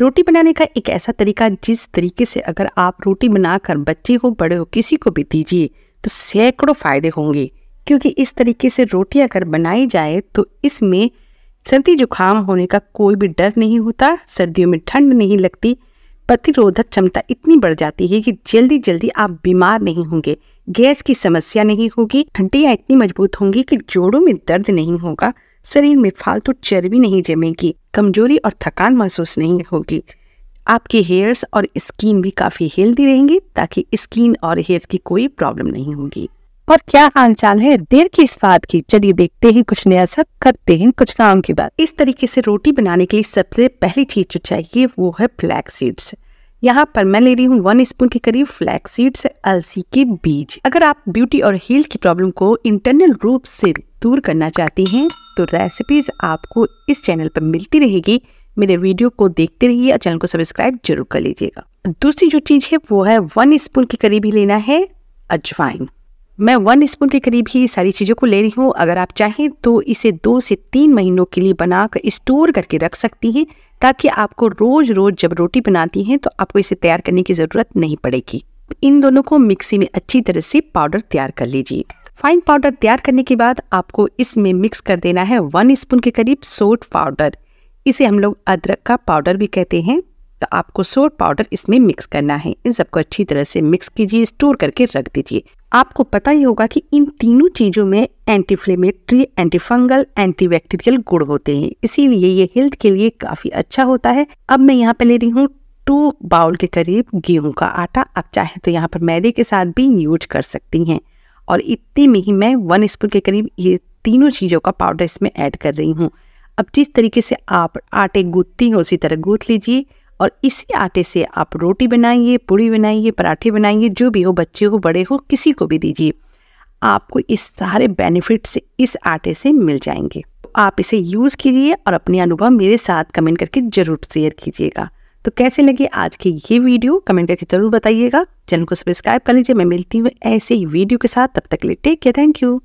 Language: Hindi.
रोटी बनाने का एक ऐसा तरीका जिस तरीके से अगर आप रोटी बनाकर बच्चे हो बड़े हो किसी को भी दीजिए तो सैकड़ों फायदे होंगे क्योंकि इस तरीके से रोटी अगर बनाई जाए तो इसमें सर्दी जुकाम होने का कोई भी डर नहीं होता सर्दियों में ठंड नहीं लगती प्रतिरोधक क्षमता इतनी बढ़ जाती है कि जल्दी जल्दी आप बीमार नहीं होंगे गैस की समस्या नहीं होगी हड्डियाँ इतनी मजबूत होंगी कि जोड़ों में दर्द नहीं होगा शरीर में फालतू चर्बी नहीं जमेगी कमजोरी और थकान महसूस नहीं होगी आपके हेयर्स और स्किन भी काफ़ी हेल्दी रहेंगे ताकि स्किन और हेयर्स की कोई प्रॉब्लम नहीं होगी और क्या हालचाल है देर की स्वाद की चलिए देखते हैं कुछ नया सा करते हैं कुछ काम की बात इस तरीके से रोटी बनाने के लिए सबसे पहली चीज जो चाहिए वो है फ्लैक्स सीड्स यहाँ पर मैं ले रही हूँ वन स्पून के करीब सीड से अलसी के बीज अगर आप ब्यूटी और हेल्थ की प्रॉब्लम को इंटरनल रूप से दूर करना चाहती हैं तो रेसिपीज आपको इस चैनल पर मिलती रहेगी मेरे वीडियो को देखते रहिए और चैनल को सब्सक्राइब जरूर कर लीजिएगा दूसरी जो चीज़ है वो है वन स्पून के करीब ही लेना है अजवाइन मैं वन स्पून के करीब ही सारी चीज़ों को ले रही हूँ अगर आप चाहें तो इसे दो से तीन महीनों के लिए बनाकर स्टोर करके रख सकती हैं ताकि आपको रोज़ रोज़ जब रोटी बनाती हैं तो आपको इसे तैयार करने की ज़रूरत नहीं पड़ेगी इन दोनों को मिक्सी में अच्छी तरह से पाउडर तैयार कर लीजिए फाइन पाउडर तैयार करने के बाद आपको इसमें मिक्स कर देना है वन स्पून के करीब सोट पाउडर इसे हम लोग अदरक का पाउडर भी कहते हैं तो आपको सोड पाउडर इसमें मिक्स करना है इन सबको अच्छी तरह से मिक्स कीजिए स्टोर करके रख दीजिए आपको पता ही होगा कि इन तीनों चीज़ों में anti anti inflammatory fungal anti bacterial गुड़ होते हैं इसीलिए ये हेल्थ के लिए काफ़ी अच्छा होता है अब मैं यहाँ पे ले रही हूँ टू बाउल के करीब गेहूं का आटा आप चाहे तो यहाँ पर मैदे के साथ भी यूज कर सकती हैं और इतने में ही मैं वन स्पून के करीब ये तीनों चीज़ों का पाउडर इसमें ऐड कर रही हूँ अब जिस तरीके से आप आटे गूंथती हैं उसी तरह गूंथ लीजिए और इसी आटे से आप रोटी बनाइए पूड़ी बनाइए पराठे बनाइए जो भी हो बच्चे हो बड़े हो किसी को भी दीजिए आपको इस सारे बेनिफिट से इस आटे से मिल जाएंगे आप इसे यूज़ कीजिए और अपने अनुभव मेरे साथ कमेंट करके ज़रूर शेयर कीजिएगा तो कैसे लगे आज की ये वीडियो कमेंट करके ज़रूर बताइएगा चैनल को सब्सक्राइब कर लीजिए मैं मिलती हूँ ऐसे ही वीडियो के साथ तब तक के लिए टेक केयर थैंक यू